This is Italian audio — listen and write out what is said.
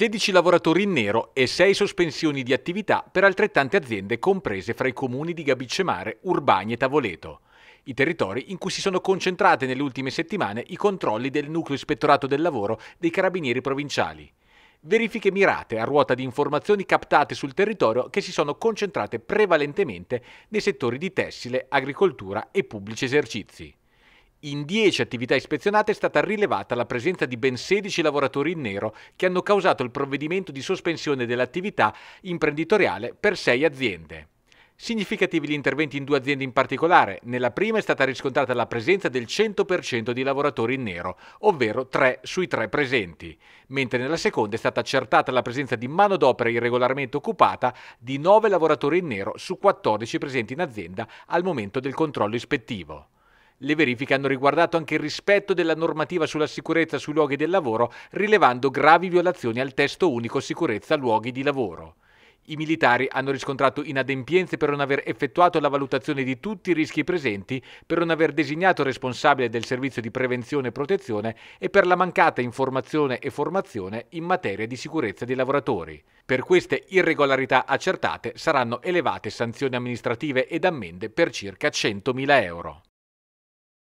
16 lavoratori in nero e 6 sospensioni di attività per altrettante aziende comprese fra i comuni di Gabicemare, Urbani e Tavoleto i territori in cui si sono concentrate nelle ultime settimane i controlli del nucleo ispettorato del lavoro dei carabinieri provinciali. Verifiche mirate a ruota di informazioni captate sul territorio che si sono concentrate prevalentemente nei settori di tessile, agricoltura e pubblici esercizi. In 10 attività ispezionate è stata rilevata la presenza di ben 16 lavoratori in nero che hanno causato il provvedimento di sospensione dell'attività imprenditoriale per 6 aziende. Significativi gli interventi in due aziende in particolare. Nella prima è stata riscontrata la presenza del 100% di lavoratori in nero, ovvero 3 sui 3 presenti, mentre nella seconda è stata accertata la presenza di manodopera irregolarmente occupata di 9 lavoratori in nero su 14 presenti in azienda al momento del controllo ispettivo. Le verifiche hanno riguardato anche il rispetto della normativa sulla sicurezza sui luoghi del lavoro, rilevando gravi violazioni al testo unico sicurezza luoghi di lavoro. I militari hanno riscontrato inadempienze per non aver effettuato la valutazione di tutti i rischi presenti, per non aver designato responsabile del servizio di prevenzione e protezione e per la mancata informazione e formazione in materia di sicurezza dei lavoratori. Per queste irregolarità accertate saranno elevate sanzioni amministrative ed ammende per circa 100.000 euro.